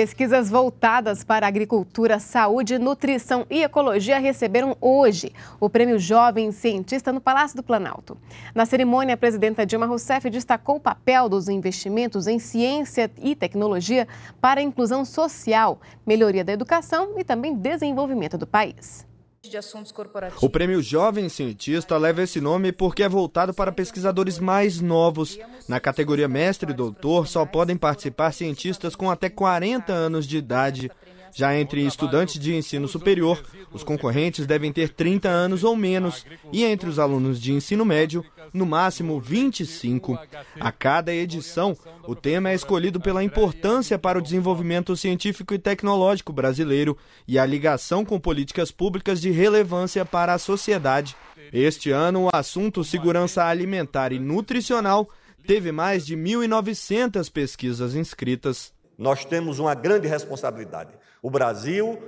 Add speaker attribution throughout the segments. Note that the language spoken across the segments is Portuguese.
Speaker 1: Pesquisas voltadas para agricultura, saúde, nutrição e ecologia receberam hoje o Prêmio Jovem Cientista no Palácio do Planalto. Na cerimônia, a presidenta Dilma Rousseff destacou o papel dos investimentos em ciência e tecnologia para a inclusão social, melhoria da educação e também desenvolvimento do país de assuntos corporativos.
Speaker 2: O Prêmio Jovem Cientista leva esse nome porque é voltado para pesquisadores mais novos. Na categoria mestre e doutor, só podem participar cientistas com até 40 anos de idade. Já entre estudantes de ensino superior, os concorrentes devem ter 30 anos ou menos, e entre os alunos de ensino médio, no máximo 25. A cada edição, o tema é escolhido pela importância para o desenvolvimento científico e tecnológico brasileiro e a ligação com políticas públicas de relevância para a sociedade. Este ano, o assunto segurança alimentar e nutricional teve mais de 1.900 pesquisas inscritas nós temos uma grande responsabilidade. O Brasil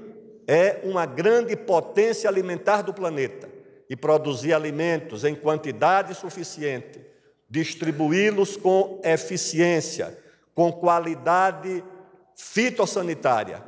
Speaker 2: é uma grande potência alimentar do planeta e produzir alimentos em quantidade suficiente, distribuí-los com eficiência, com qualidade fitossanitária,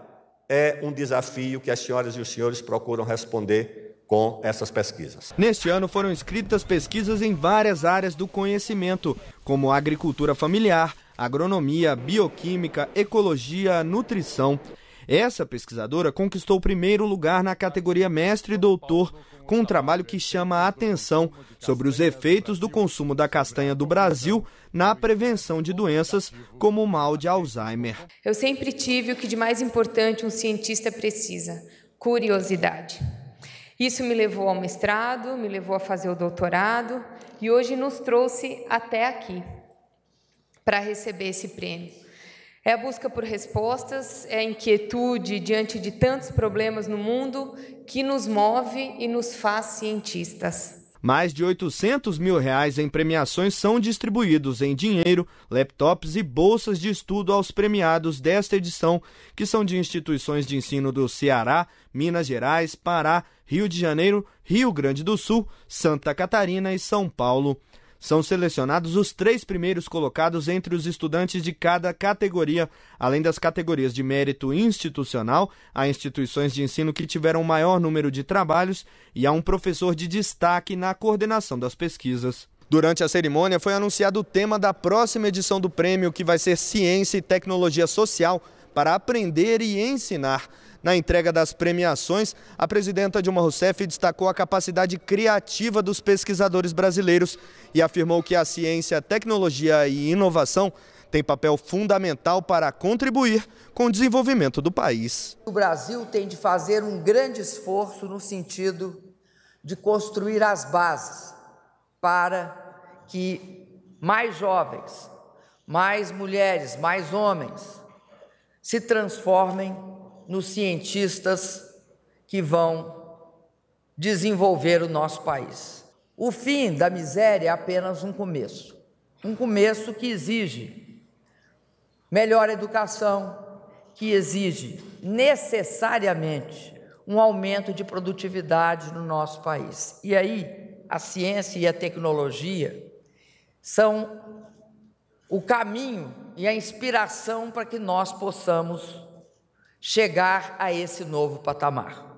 Speaker 2: é um desafio que as senhoras e os senhores procuram responder com essas pesquisas. Neste ano foram escritas pesquisas em várias áreas do conhecimento, como agricultura familiar, agronomia, bioquímica, ecologia, nutrição. Essa pesquisadora conquistou o primeiro lugar na categoria mestre e doutor com um trabalho que chama a atenção sobre os efeitos do consumo da castanha do Brasil na prevenção de doenças como o mal de Alzheimer.
Speaker 1: Eu sempre tive o que de mais importante um cientista precisa: curiosidade. Isso me levou ao mestrado, me levou a fazer o doutorado e hoje nos trouxe até aqui para receber esse prêmio. É a busca por respostas, é a inquietude diante de tantos problemas no mundo que nos move e nos faz cientistas.
Speaker 2: Mais de 800 mil reais em premiações são distribuídos em dinheiro, laptops e bolsas de estudo aos premiados desta edição, que são de instituições de ensino do Ceará, Minas Gerais, Pará, Rio de Janeiro, Rio Grande do Sul, Santa Catarina e São Paulo. São selecionados os três primeiros colocados entre os estudantes de cada categoria, além das categorias de mérito institucional, a instituições de ensino que tiveram maior número de trabalhos e a um professor de destaque na coordenação das pesquisas. Durante a cerimônia foi anunciado o tema da próxima edição do prêmio, que vai ser Ciência e Tecnologia Social, para aprender e ensinar. Na entrega das premiações, a presidenta Dilma Rousseff destacou a capacidade criativa dos pesquisadores brasileiros e afirmou que a ciência, tecnologia e inovação têm papel fundamental para contribuir com o desenvolvimento do país.
Speaker 1: O Brasil tem de fazer um grande esforço no sentido de construir as bases para que mais jovens, mais mulheres, mais homens se transformem nos cientistas que vão desenvolver o nosso país. O fim da miséria é apenas um começo. Um começo que exige melhor educação, que exige necessariamente um aumento de produtividade no nosso país. E aí, a ciência e a tecnologia são o caminho e a inspiração para que nós possamos chegar a esse novo patamar.